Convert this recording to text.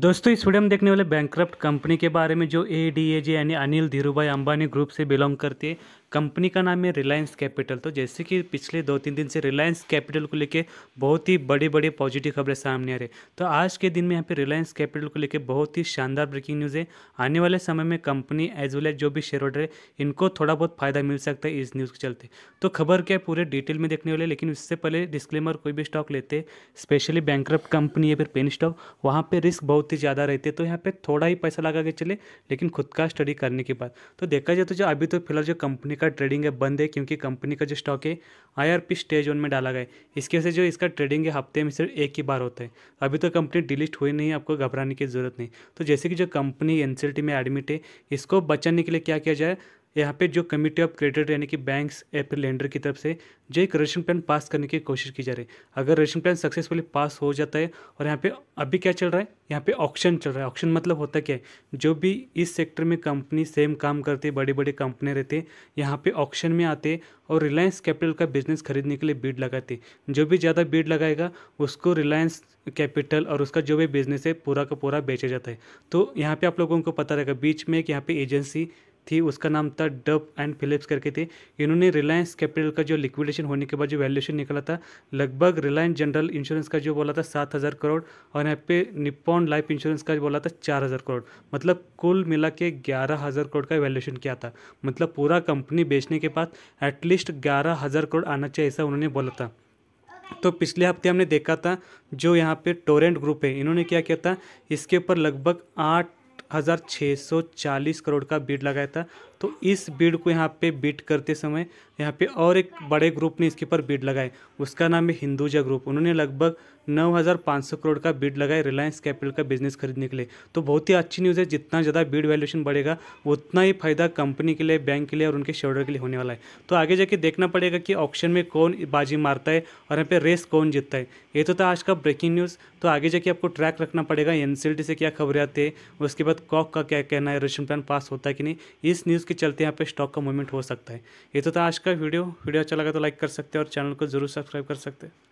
दोस्तों इस वीडियो में देखने वाले बैंक कंपनी के बारे में जो ए डी ए जे यानी अनिल धीरू भाई अंबानी ग्रुप से बिलोंग करती है कंपनी का नाम है रिलायंस कैपिटल तो जैसे कि पिछले दो तीन दिन से रिलायंस कैपिटल को लेके बहुत ही बड़ी बड़ी पॉजिटिव खबरें सामने आ रही तो आज के दिन में यहाँ पे रिलायंस कैपिटल को लेके बहुत ही शानदार ब्रेकिंग न्यूज़ है आने वाले समय में कंपनी एज वेल एज जो भी शेयर होल्डर है इनको थोड़ा बहुत फायदा मिल सकता है इस न्यूज़ के चलते तो खबर क्या है पूरे डिटेल में देखने वाले लेकिन उससे पहले डिस्क्लेमर कोई भी स्टॉक लेते स्पेशली बैंक कंपनी या फिर पेन स्टॉक वहाँ पर रिस्क बहुत बहुत ही ज़्यादा रहती है तो यहाँ पे थोड़ा ही पैसा लगा के चले लेकिन खुद का स्टडी करने के बाद तो देखा जाए तो जो अभी तो फिलहाल जो कंपनी का ट्रेडिंग है बंद है क्योंकि कंपनी का जो स्टॉक है आईआरपी स्टेज वन में डाला गया इसकी वजह से जो इसका ट्रेडिंग है हफ्ते में सिर्फ एक ही बार होता है अभी तो कंपनी डिलीट हुई नहीं आपको घबराने की जरूरत नहीं तो जैसे कि जो कंपनी एन में एडमिट है इसको बचाने के लिए क्या किया जाए यहाँ पे जो कमिटी ऑफ क्रेडिट यानी कि बैंक्स या फिर लेंडर की तरफ से जो एक रेशन प्लान पास करने की कोशिश की जा रही है अगर रेशन प्लान सक्सेसफुली पास हो जाता है और यहाँ पे अभी क्या चल रहा है यहाँ पे ऑक्शन चल रहा है ऑक्शन मतलब होता क्या है जो भी इस सेक्टर में कंपनी सेम काम करती है बड़ी बड़ी कंपनी रहती है यहाँ पे ऑक्शन में आते और रिलायंस कैपिटल का बिजनेस खरीदने के लिए बीड लगाते जो भी ज़्यादा बीड लगाएगा उसको रिलायंस कैपिटल और उसका जो भी बिजनेस है पूरा का पूरा बेचा जाता है तो यहाँ पर आप लोगों को पता रहेगा बीच में एक यहाँ पर एजेंसी थी उसका नाम था डब एंड फिलिप्स करके थे इन्होंने रिलायंस कैपिटल का जो लिक्विडेशन होने के बाद जो वैल्यूशन निकला था लगभग रिलायंस जनरल इंश्योरेंस का जो बोला था सात हज़ार करोड़ और यहाँ पे निप्पॉन लाइफ इंश्योरेंस का जो बोला था चार हज़ार करोड़ मतलब कुल मिला के ग्यारह हज़ार करोड़ का वैल्यूशन किया था मतलब पूरा कंपनी बेचने के बाद एटलीस्ट ग्यारह हज़ार करोड़ आना चाहिए ऐसा उन्होंने बोला था तो पिछले हफ्ते हमने देखा था जो यहाँ पे टोरेंट ग्रुप है इन्होंने क्या किया था इसके ऊपर लगभग आठ हज़ार छः सौ चालीस करोड़ का बिड लगाया था तो इस बिड को यहाँ पे बिड करते समय यहाँ पे और एक बड़े ग्रुप ने इसके ऊपर बिड लगाए उसका नाम है हिंदुजा ग्रुप उन्होंने लगभग नौ हज़ार पाँच सौ करोड़ का बिड लगाए रिलायंस कैपिटल का बिजनेस खरीदने के लिए तो बहुत ही अच्छी न्यूज़ है जितना ज़्यादा बिड वैल्यूशन बढ़ेगा उतना ही फायदा कंपनी के लिए बैंक के लिए और उनके शेयर के लिए होने वाला है तो आगे जाके देखना पड़ेगा कि ऑप्शन में कौन बाजी मारता है और यहाँ पर रेस कौन जीतता है ये तो था आज का ब्रेकिंग न्यूज़ तो आगे जाके आपको ट्रैक रखना पड़ेगा एन से क्या खबरें आती है उसके बाद कॉक का क्या कहना है रेशन प्लान पास होता है कि नहीं इस न्यूज़ के चलते यहाँ पे स्टॉक का मूवमेंट हो सकता है ये तो था आज का वीडियो वीडियो अच्छा लगा तो लाइक कर सकते हैं और चैनल को जरूर सब्सक्राइब कर सकते हैं